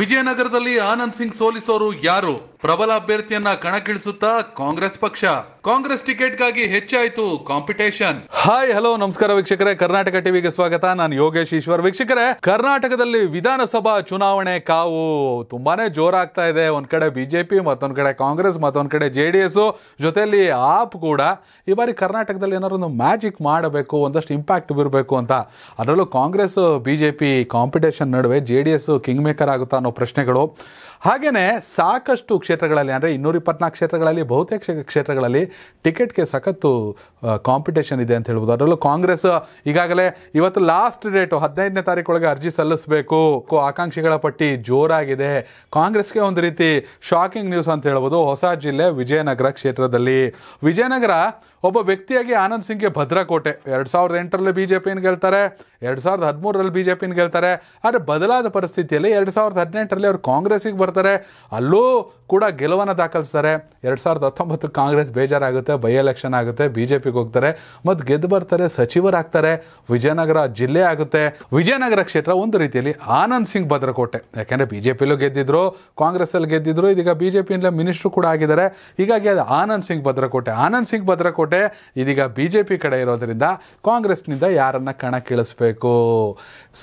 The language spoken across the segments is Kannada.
ವಿಜಯನಗರದಲ್ಲಿ ಆನಂದ್ ಸಿಂಗ್ ಸೋಲಿಸೋರು ಯಾರು ಪ್ರಬಲ ಅಭ್ಯರ್ಥಿಯನ್ನ ಕಣಕ್ಕಿಳಿಸುತ್ತಾ ಕಾಂಗ್ರೆಸ್ ಪಕ್ಷ ಕಾಂಗ್ರೆಸ್ ಟಿಕೆಟ್ಗಾಗಿ ಹೆಚ್ಚಾಯಿತು ಕಾಂಪಿಟೇಷನ್ ಹಾಯ್ ಹಲೋ ನಮಸ್ಕಾರ ವೀಕ್ಷಕರೇ ಕರ್ನಾಟಕ ಟಿವಿಗೆ ಸ್ವಾಗತ ನಾನು ಯೋಗೇಶ್ ಈಶ್ವರ್ ವೀಕ್ಷಕರೇ ಕರ್ನಾಟಕದಲ್ಲಿ ವಿಧಾನಸಭಾ ಚುನಾವಣೆ ಕಾವು ತುಂಬಾನೇ ಜೋರಾಗ್ತಾ ಇದೆ ಒಂದ್ ಕಡೆ ಬಿಜೆಪಿ ಮತ್ತೊಂದ್ ಕಡೆ ಕಾಂಗ್ರೆಸ್ ಮತ್ತೊಂದ್ ಕಡೆ ಜೆ ಡಿ ಎಸ್ ಜೊತೆಯಲ್ಲಿ ಆಪ್ ಕೂಡ ಈ ಬಾರಿ ಕರ್ನಾಟಕದಲ್ಲಿ ಏನಾದ್ರು ಒಂದು ಮ್ಯಾಜಿಕ್ ಮಾಡಬೇಕು ಒಂದಷ್ಟು ಇಂಪ್ಯಾಕ್ಟ್ ಬೀರಬೇಕು ಅಂತ ಅದರಲ್ಲೂ ಕಾಂಗ್ರೆಸ್ ಬಿಜೆಪಿ ಕಾಂಪಿಟೇಷನ್ ನಡುವೆ J D S king maker ಆಗುತ್ತಾ ಅನ್ನೋ ಪ್ರಶ್ನೆಗಳು ಹಾಗೆಯೇ ಸಾಕಷ್ಟು ಕ್ಷೇತ್ರಗಳಲ್ಲಿ ಅಂದರೆ ಇನ್ನೂರ ಇಪ್ಪತ್ನಾಲ್ಕು ಕ್ಷೇತ್ರಗಳಲ್ಲಿ ಬಹುತೇಕ ಕ್ಷೇತ್ರಗಳಲ್ಲಿ ಟಿಕೆಟ್ಗೆ ಸಖತ್ತು ಕಾಂಪಿಟೇಷನ್ ಇದೆ ಅಂತ ಹೇಳ್ಬೋದು ಅದರಲ್ಲೂ ಕಾಂಗ್ರೆಸ್ ಈಗಾಗಲೇ ಇವತ್ತು ಲಾಸ್ಟ್ ಡೇಟು ಹದಿನೈದನೇ ತಾರೀಕೊಳಗೆ ಅರ್ಜಿ ಸಲ್ಲಿಸಬೇಕು ಆಕಾಂಕ್ಷಿಗಳ ಪಟ್ಟಿ ಜೋರಾಗಿದೆ ಕಾಂಗ್ರೆಸ್ಗೆ ಒಂದು ರೀತಿ ಶಾಕಿಂಗ್ ನ್ಯೂಸ್ ಅಂತ ಹೇಳ್ಬೋದು ಹೊಸ ಜಿಲ್ಲೆ ವಿಜಯನಗರ ಕ್ಷೇತ್ರದಲ್ಲಿ ವಿಜಯನಗರ ಒಬ್ಬ ವ್ಯಕ್ತಿಯಾಗಿ ಆನಂದ್ ಸಿಂಗ್ಗೆ ಭದ್ರಕೋಟೆ ಎರಡು ಸಾವಿರದ ಎಂಟರಲ್ಲಿ ಬಿ ಜೆ ಪಿನ ಗೆಲ್ತಾರೆ ಎರಡು ಸಾವಿರದ ಹದಿಮೂರರಲ್ಲಿ ಬಿ ಜೆ ಪಿನ ಗೆಲ್ತಾರೆ ಆದರೆ ಬದಲಾದ ಪರಿಸ್ಥಿತಿಯಲ್ಲಿ ಎರಡು ಸಾವಿರದ ಹದಿನೆಂಟರಲ್ಲಿ ಅವರು ಕಾಂಗ್ರೆಸ್ಸಿಗೆ ಬರ್ತಾರೆ ಅಲ್ಲೂ ಕೂಡ ಗೆಲುವನ್ನು ದಾಖಲಿಸ್ತಾರೆ ಎರಡು ಸಾವಿರದ ಹತ್ತೊಂಬತ್ತು ಕಾಂಗ್ರೆಸ್ ಬೇಜಾರಾಗುತ್ತೆ ಬೈ ಎಲೆಕ್ಷನ್ ಆಗುತ್ತೆ ಬಿ ಜೆ ಪಿಗೆ ಹೋಗ್ತಾರೆ ಮತ್ತು ಗೆದ್ದು ಬರ್ತಾರೆ ಸಚಿವರಾಗ್ತಾರೆ ವಿಜಯನಗರ ಜಿಲ್ಲೆ ಆಗುತ್ತೆ ವಿಜಯನಗರ ಕ್ಷೇತ್ರ ಒಂದು ರೀತಿಯಲ್ಲಿ ಆನಂದ್ ಸಿಂಗ್ ಭದ್ರಕೋಟೆ ಯಾಕೆಂದರೆ ಬಿ ಜೆ ಪಿಲೂ ಗೆದ್ದಿದ್ರು ಕಾಂಗ್ರೆಸ್ಸಲ್ಲಿ ಗೆದ್ದಿದ್ರು ಇದೀಗ ಬಿ ಜೆ ಪಿಯಿಂದ ಮಿನಿಸ್ಟ್ರು ಕೂಡ ಆಗಿದ್ದಾರೆ ಹೀಗಾಗಿ ಅದು ಆನಂದ್ ಸಿಂಗ್ ಭದ್ರಕೋಟೆ ಆನಂದ್ ಸಿಂಗ್ ಭದ್ರಕೋಟೆ ಇದೀಗ ಬಿ ಜೆ ಪಿ ಕಡೆ ಇರೋದರಿಂದ ಕಾಂಗ್ರೆಸ್ನಿಂದ ಯಾರನ್ನು ಕಣಕ್ಕಿಳಿಸ್ಬೇಕು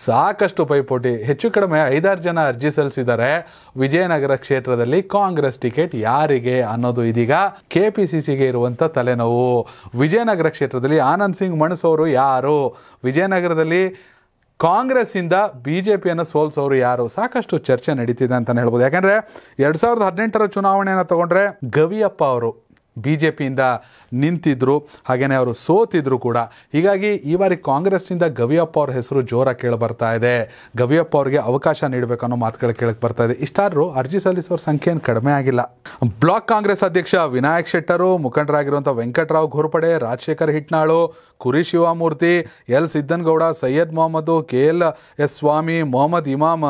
ಸಾಕಷ್ಟು ಪೈಪೋಟಿ ಹೆಚ್ಚು ಕಡಿಮೆ ಐದಾರು ಜನ ಅರ್ಜಿ ಸಲ್ಲಿಸಿದ್ದಾರೆ ವಿಜಯನಗರ ಕ್ಷೇತ್ರದಲ್ಲಿ ಕಾಂಗ್ರೆಸ್ ಟಿಕೆಟ್ ಯಾರಿಗೆ ಅನ್ನೋದು ಇದೀಗ ಕೆ ಪಿ ಸಿ ಸಿಗೆ ಇರುವಂಥ ತಲೆನೋವು ವಿಜಯನಗರ ಕ್ಷೇತ್ರದಲ್ಲಿ ಆನಂದ್ ಸಿಂಗ್ ಮಣಸೋರು ಯಾರು ವಿಜಯನಗರದಲ್ಲಿ ಕಾಂಗ್ರೆಸ್ಸಿಂದ ಬಿ ಜೆ ಪಿಯನ್ನು ಸೋಲ್ಸೋರು ಯಾರು ಸಾಕಷ್ಟು ಚರ್ಚೆ ನಡೀತಿದೆ ಅಂತಲೇ ಹೇಳ್ಬೋದು ಯಾಕಂದರೆ ಎರಡು ಸಾವಿರದ ಹದಿನೆಂಟರ ಚುನಾವಣೆಯನ್ನು ತಗೊಂಡ್ರೆ ಗವಿಯಪ್ಪ ಅವರು ಬಿ ಜೆ ಪಿಯಿಂದ ನಿಂತಿದ್ದರು ಹಾಗೆಯೇ ಅವರು ಸೋತಿದ್ರು ಕೂಡ ಹೀಗಾಗಿ ಈ ಬಾರಿ ಕಾಂಗ್ರೆಸ್ನಿಂದ ಗವಿಯಪ್ಪ ಅವ್ರ ಹೆಸರು ಜೋರಾಗಿ ಕೇಳಿ ಬರ್ತಾ ಇದೆ ಗವಿಯಪ್ಪ ಅವ್ರಿಗೆ ಅವಕಾಶ ನೀಡಬೇಕು ಅನ್ನೋ ಮಾತುಗಳು ಕೇಳಕ್ಕೆ ಬರ್ತಾ ಇದೆ ಇಷ್ಟಾದರೂ ಅರ್ಜಿ ಸಲ್ಲಿಸೋರ ಸಂಖ್ಯೆ ಏನು ಕಡಿಮೆ ಆಗಿಲ್ಲ ಬ್ಲಾಕ್ ಕಾಂಗ್ರೆಸ್ ಅಧ್ಯಕ್ಷ Vinayak ಶೆಟ್ಟರು ಮುಖಂಡರಾಗಿರುವಂಥ Venkatarao Ghorpade Rajashekar Hitnal Kuri Shivamurthy L Siddangouda Syed Mohammed K L S Swamy Mohammed Imam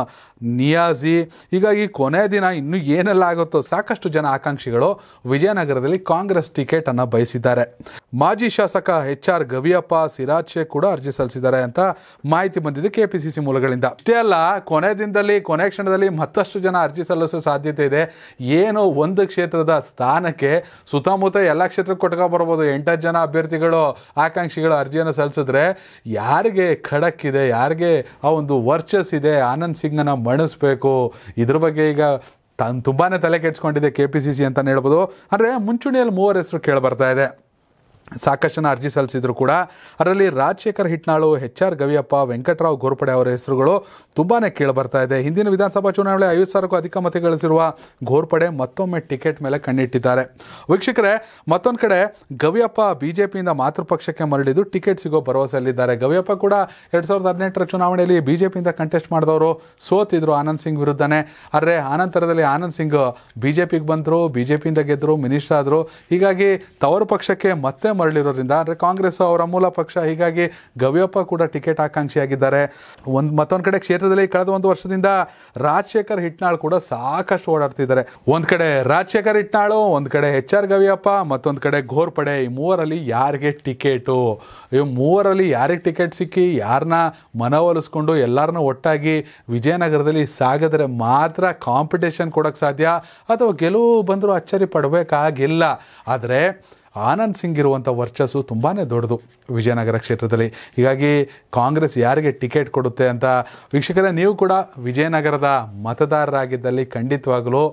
Niazi ಹೀಗಾಗಿ ಕೊನೆ ದಿನ ಇನ್ನೂ ಏನೆಲ್ಲ ಆಗುತ್ತೋ ಸಾಕಷ್ಟು ಜನ ಆಕಾಂಕ್ಷಿಗಳು ವಿಜಯನಗರದಲ್ಲಿ ಕಾಂಗ್ರೆಸ್ ಟಿಕೆಟ್ ಅನ್ನು ಬಯಸಿದ್ದಾರೆ ಮಾಜಿ ಶಾಸಕ ಎಚ್ ಆರ್ ಗವಿಯಪ್ಪ ಸಿರಾಜ್ ಶೇಖ್ ಕೂಡ ಅರ್ಜಿ ಸಲ್ಲಿಸಿದ್ದಾರೆ ಅಂತ ಮಾಹಿತಿ ಬಂದಿದೆ ಕೆಪಿಸಿಸಿ ಮೂಲಗಳಿಂದ ಅಷ್ಟೇ ಅಲ್ಲ ಕೊನೆ ದಿನದಲ್ಲಿ ಕೊನೆ ಕ್ಷಣದಲ್ಲಿ ಮತ್ತಷ್ಟು ಜನ ಅರ್ಜಿ ಸಲ್ಲಿಸೋ ಸಾಧ್ಯತೆ ಇದೆ ಏನು ಒಂದು ಕ್ಷೇತ್ರದ ಸ್ಥಾನಕ್ಕೆ ಸುತ್ತಮುತ್ತ ಎಲ್ಲ ಕ್ಷೇತ್ರಕ್ಕೆ ಕೊಟ್ಕೊ ಬರ್ಬೋದು ಎಂಟು ಜನ ಅಭ್ಯರ್ಥಿಗಳು ಆಕಾಂಕ್ಷಿಗಳು ಅರ್ಜಿಯನ್ನು ಸಲ್ಲಿಸಿದ್ರೆ ಯಾರಿಗೆ ಖಡಕ್ ಇದೆ ಯಾರಿಗೆ ಆ ಒಂದು ವರ್ಚಸ್ ಇದೆ ಆನಂದ್ ಸಿಂಗ್ನ ಮಣಿಸ್ಬೇಕು ಇದ್ರ ಬಗ್ಗೆ ಈಗ ತಾನು ತುಂಬಾ ತಲೆ ಕೆಡ್ಸ್ಕೊಂಡಿದೆ ಕೆ ಪಿ ಸಿ ಸಿ ಅಂತಲೇ ಹೇಳ್ಬೋದು ಅಂದರೆ ಮುಂಚೂಣಿಯಲ್ಲಿ ಮೂವರ ಹೆಸರು ಕೇಳಿ ಇದೆ ಸಾಕಷ್ಟು ಜನ ಅರ್ಜಿ ಸಲ್ಲಿಸಿದ್ರು ಕೂಡ ಅದರಲ್ಲಿ ರಾಜಶೇಖರ್ ಹಿಟ್ನಾಳು ಎಚ್ ಆರ್ ಗವಿಯಪ್ಪ ವೆಂಕಟರಾವ್ ಘೋರ್ಪಡೆ ಅವರ ಹೆಸರುಗಳು ತುಂಬಾ ಬರ್ತಾ ಇದೆ ಹಿಂದಿನ ವಿಧಾನಸಭಾ ಚುನಾವಣೆ ಐವತ್ತು ಸಾವಿರಕ್ಕೂ ಅಧಿಕ ಮತ ಗಳಿಸಿರುವ ಘೋರ್ಪಡೆ ಮತ್ತೊಮ್ಮೆ ಟಿಕೆಟ್ ಮೇಲೆ ಕಣ್ಣಿಟ್ಟಿದ್ದಾರೆ ವೀಕ್ಷಕರೇ ಮತ್ತೊಂದು ಕಡೆ ಗವಿಯಪ್ಪ ಬಿಜೆಪಿಯಿಂದ ಜೆ ಪಿಯಿಂದ ಮಾತೃಪಕ್ಷಕ್ಕೆ ಮರಳಿದ್ದು ಟಿಕೆಟ್ ಸಿಗೋ ಭರವಸೆಯಲ್ಲಿದ್ದಾರೆ ಗವಿಯಪ್ಪ ಕೂಡ ಎರಡ್ ಸಾವಿರದ ಹದಿನೆಂಟರ ಚುನಾವಣೆಯಲ್ಲಿ ಬಿಜೆಪಿಯಿಂದ ಕಂಟೆಸ್ಟ್ ಮಾಡಿದವರು ಸೋತಿದ್ರು ಆನಂದ್ ಸಿಂಗ್ ವಿರುದ್ಧನೇ ಆದರೆ ಆನಂತರದಲ್ಲಿ ಆನಂದ್ ಸಿಂಗ್ ಬಿಜೆಪಿಗೆ ಜೆ ಪಿಗೆ ಬಂದರು ಬಿ ಗೆದ್ದರು ಮಿನಿಸ್ಟರ್ ಆದರು ಹೀಗಾಗಿ ತವರು ಪಕ್ಷಕ್ಕೆ ಮತ್ತೆ ಮರಳಿರೋದ್ರಿಂದ ಅಂದರೆ ಕಾಂಗ್ರೆಸ್ ಅವರ ಮೂಲ ಪಕ್ಷ ಹೀಗಾಗಿ ಗವ್ಯಪ್ಪ ಕೂಡ ಟಿಕೆಟ್ ಆಕಾಂಕ್ಷಿಯಾಗಿದ್ದಾರೆ ಒಂದು ಮತ್ತೊಂದು ಕಡೆ ಕ್ಷೇತ್ರದಲ್ಲಿ ಕಳೆದ ಒಂದು ವರ್ಷದಿಂದ ರಾಜಶೇಖರ್ ಹಿಟ್ನಾಳ್ ಕೂಡ ಸಾಕಷ್ಟು ಓಡಾಡ್ತಿದ್ದಾರೆ ಒಂದು ಕಡೆ ರಾಜಶೇಖರ್ ಹಿಟ್ನಾಳು ಒಂದು ಕಡೆ ಎಚ್ ಆರ್ ಗವಿಯಪ್ಪ ಮತ್ತೊಂದು ಕಡೆ ಘೋರ್ಪಡೆ ಈ ಮೂವರಲ್ಲಿ ಯಾರಿಗೆ ಟಿಕೆಟು ಈ ಮೂವರಲ್ಲಿ ಯಾರಿಗೆ ಟಿಕೆಟ್ ಸಿಕ್ಕಿ ಯಾರನ್ನ ಮನವೊಲಿಸ್ಕೊಂಡು ಎಲ್ಲರನ್ನ ಒಟ್ಟಾಗಿ ವಿಜಯನಗರದಲ್ಲಿ ಸಾಗಿದ್ರೆ ಮಾತ್ರ ಕಾಂಪಿಟೇಷನ್ ಕೊಡೋಕ್ಕೆ ಸಾಧ್ಯ ಅಥವಾ ಗೆಲುವು ಬಂದರೂ ಅಚ್ಚರಿ ಪಡಬೇಕಾಗಿಲ್ಲ ಆದರೆ ಆನಂದ್ ಸಿಂಗ್ ಇರುವಂಥ ವರ್ಚಸ್ಸು ತುಂಬಾ ದೊಡ್ಡದು ವಿಜಯನಗರ ಕ್ಷೇತ್ರದಲ್ಲಿ ಹೀಗಾಗಿ ಕಾಂಗ್ರೆಸ್ ಯಾರಿಗೆ ಟಿಕೆಟ್ ಕೊಡುತ್ತೆ ಅಂತ ವೀಕ್ಷಕರೇ ನೀವು ಕೂಡ ವಿಜಯನಗರದ ಮತದಾರರಾಗಿದ್ದಲ್ಲಿ ಖಂಡಿತವಾಗಲೂ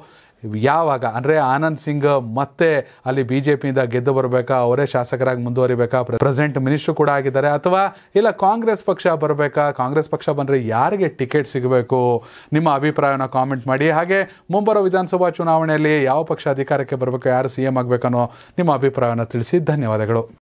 ಯಾವಾಗ ಅಂದರೆ ಆನಂದ್ ಸಿಂಗ್ ಮತ್ತೆ ಅಲ್ಲಿ ಬಿ ಜೆ ಪಿಯಿಂದ ಗೆದ್ದು ಬರಬೇಕಾ ಅವರೇ ಶಾಸಕರಾಗಿ ಮುಂದುವರಿಬೇಕಾ ಪ್ರೆಸೆಂಟ್ ಮಿನಿಸ್ಟರ್ ಕೂಡ ಆಗಿದ್ದಾರೆ ಅಥವಾ ಇಲ್ಲ ಕಾಂಗ್ರೆಸ್ ಪಕ್ಷ ಬರಬೇಕಾ ಕಾಂಗ್ರೆಸ್ ಪಕ್ಷ ಬಂದರೆ ಯಾರಿಗೆ ಟಿಕೆಟ್ ಸಿಗಬೇಕು ನಿಮ್ಮ ಅಭಿಪ್ರಾಯನ ಕಾಮೆಂಟ್ ಮಾಡಿ ಹಾಗೆ ಮುಂಬರುವ ವಿಧಾನಸಭಾ ಚುನಾವಣೆಯಲ್ಲಿ ಯಾವ ಪಕ್ಷ ಅಧಿಕಾರಕ್ಕೆ ಬರಬೇಕು ಯಾರು ಸಿ ಎಂ ಆಗಬೇಕನ್ನೋ ನಿಮ್ಮ ಅಭಿಪ್ರಾಯವನ್ನು ತಿಳಿಸಿ ಧನ್ಯವಾದಗಳು